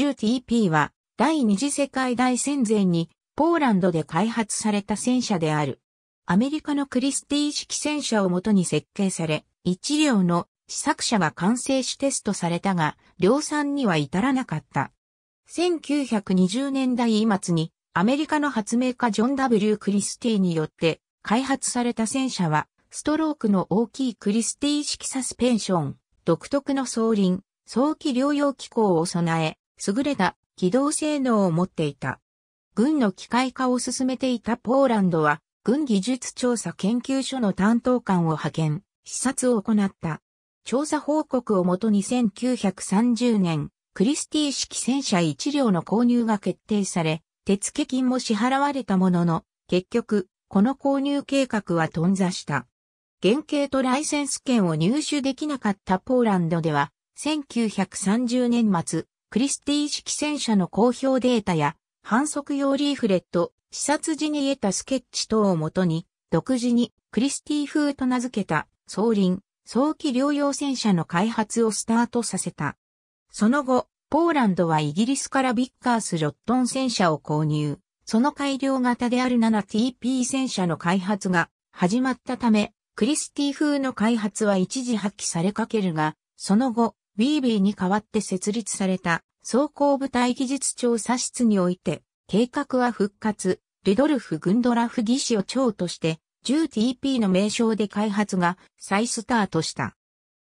g t p は第二次世界大戦前にポーランドで開発された戦車である。アメリカのクリスティー式戦車をもとに設計され、一両の試作車が完成しテストされたが、量産には至らなかった。1920年代末にアメリカの発明家ジョン・ W・ クリスティによって開発された戦車は、ストロークの大きいクリスティー式サスペンション、独特の装輪、早期療養機構を備え、優れた機動性能を持っていた。軍の機械化を進めていたポーランドは、軍技術調査研究所の担当官を派遣、視察を行った。調査報告をもとに1930年、クリスティ式戦車1両の購入が決定され、手付金も支払われたものの、結局、この購入計画は頓挫した。原型とライセンス権を入手できなかったポーランドでは、1930年末、クリスティー式戦車の公表データや、反則用リーフレット、視察時に得たスケッチ等をもとに、独自にクリスティー風と名付けた、総輪、早期療養戦車の開発をスタートさせた。その後、ポーランドはイギリスからビッカース・ロットン戦車を購入。その改良型である 7TP 戦車の開発が始まったため、クリスティ風の開発は一時発揮されかけるが、その後、ウィービーに代わって設立された装甲部隊技術調査室において、計画は復活、ルドルフ・グンドラフ技師を長として、10TP の名称で開発が再スタートした。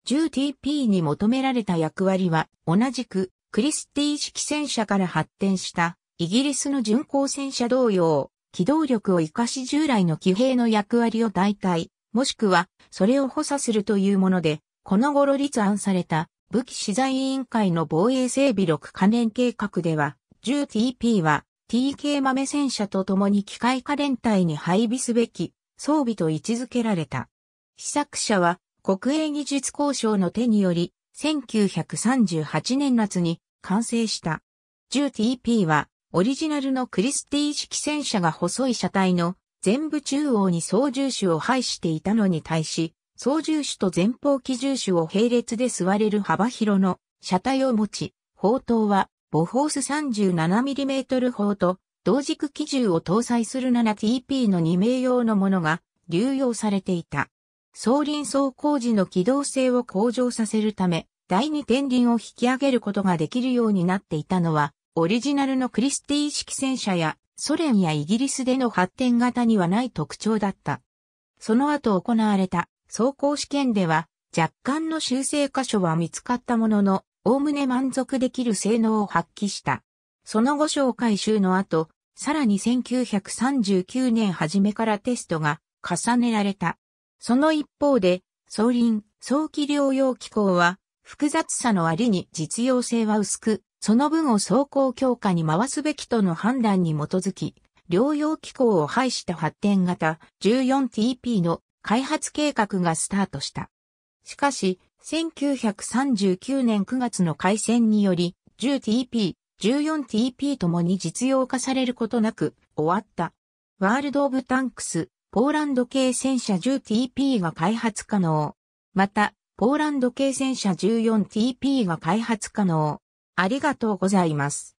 10TP に求められた役割は、同じく、クリスティ式戦車から発展した、イギリスの巡航戦車同様、機動力を活かし従来の騎兵の役割を代替、もしくは、それを補佐するというもので、この頃立案された、武器資材委員会の防衛整備6関連計画では、10TP は TK 豆戦車と共に機械化連隊に配備すべき装備と位置づけられた。試作車は国営技術交渉の手により1938年夏に完成した。10TP はオリジナルのクリスティ式戦車が細い車体の全部中央に操縦手を配していたのに対し、操縦手と前方機銃手を並列で座れる幅広の車体を持ち、砲塔はボホース 37mm 砲と同軸機銃を搭載する 7TP の2名用のものが流用されていた。総輪走行時の機動性を向上させるため、第二天輪を引き上げることができるようになっていたのは、オリジナルのクリスティ式戦車やソ連やイギリスでの発展型にはない特徴だった。その後行われた走行試験では若干の修正箇所は見つかったものの、おおむね満足できる性能を発揮した。その後紹介集の後、さらに1939年初めからテストが重ねられた。その一方で、総輪、早期療養機構は、複雑さの割に実用性は薄く、その分を走行強化に回すべきとの判断に基づき、療養機構を廃した発展型 14TP の開発計画がスタートした。しかし、1939年9月の開戦により、10TP、14TP ともに実用化されることなく終わった。ワールド・オブ・タンクス、ポーランド系戦車 10TP が開発可能。また、ポーランド系戦車 14TP が開発可能。ありがとうございます。